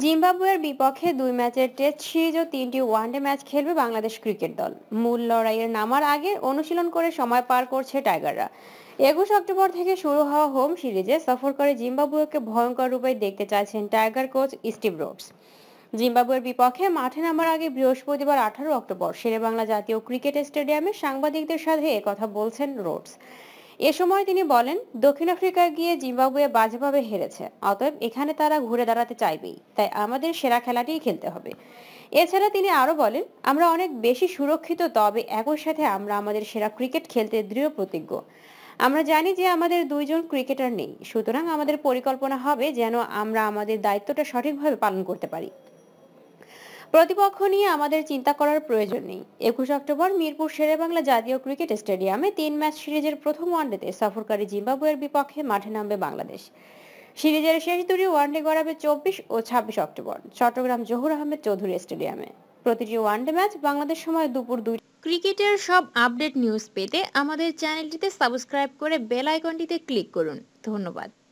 জিম্বাবুয়ের বিপক্ষে দুই ম্যাচের টেস্ট সিরিজ ও তিনটি ওয়ানডে ম্যাচ খেলবে বাংলাদেশ ক্রিকেট দল মূল লড়াইয়ের নামার আগে অনুশীলন করে সময় পার করছে টাইগাররা একুশ অক্টোবর থেকে শুরু হওয়া হোম সিরিজে সফর করে জিম্বাবুয়েকে ভয়ঙ্কর রূপে দেখতে চাইছেন টাইগার কোচ স্টিভ রোডস জিম্বাবুয়ের বিপক্ষে মাঠে নামার আগে বৃহস্পতিবার আঠারো অক্টোবর বাংলা জাতীয় ক্রিকেট স্টেডিয়ামে সাংবাদিকদের সাথে কথা বলছেন রোডস এ সময় তিনি বলেন দক্ষিণ আফ্রিকা গিয়ে জিম্বাবুয়ে বাজেভাবে হেরেছে অতএব এখানে তারা ঘুরে দাঁড়াতে চাইবেই তাই আমাদের সেরা খেলাটি খেলতে হবে এছাড়া তিনি আরো বলেন আমরা অনেক বেশি সুরক্ষিত তবে একই সাথে আমরা আমাদের সেরা ক্রিকেট খেলতে দৃঢ় প্রতিজ্ঞ আমরা জানি যে আমাদের দুইজন ক্রিকেটার নেই সুতরাং আমাদের পরিকল্পনা হবে যেন আমরা আমাদের দায়িত্বটা সঠিকভাবে পালন করতে পারি প্রতিপক্ষ নিয়ে আমাদের চিন্তা করার প্রয়োজন নেই একুশ অক্টোবর মিরপুর শেরে বাংলা জাতীয় ক্রিকেট স্টেডিয়ামে তিন ম্যাচ সিরিজের প্রথম ওয়ানডেতে সফরকারী জিম্বাবুয়ের বিপক্ষে মাঠে নামবে বাংলাদেশ সিরিজের শেষ দুটি ওয়ানডে গড়াবে চব্বিশ ও ছাব্বিশ অক্টোবর চট্টগ্রাম জহুর আহমেদ চৌধুরী স্টেডিয়ামে প্রতিটি ওয়ানডে ম্যাচ বাংলাদেশ সময় দুপুর দুই ক্রিকেটের সব আপডেট নিউজ পেতে আমাদের চ্যানেলটিতে সাবস্ক্রাইব করে বেল আইকনটিতে ক্লিক করুন ধন্যবাদ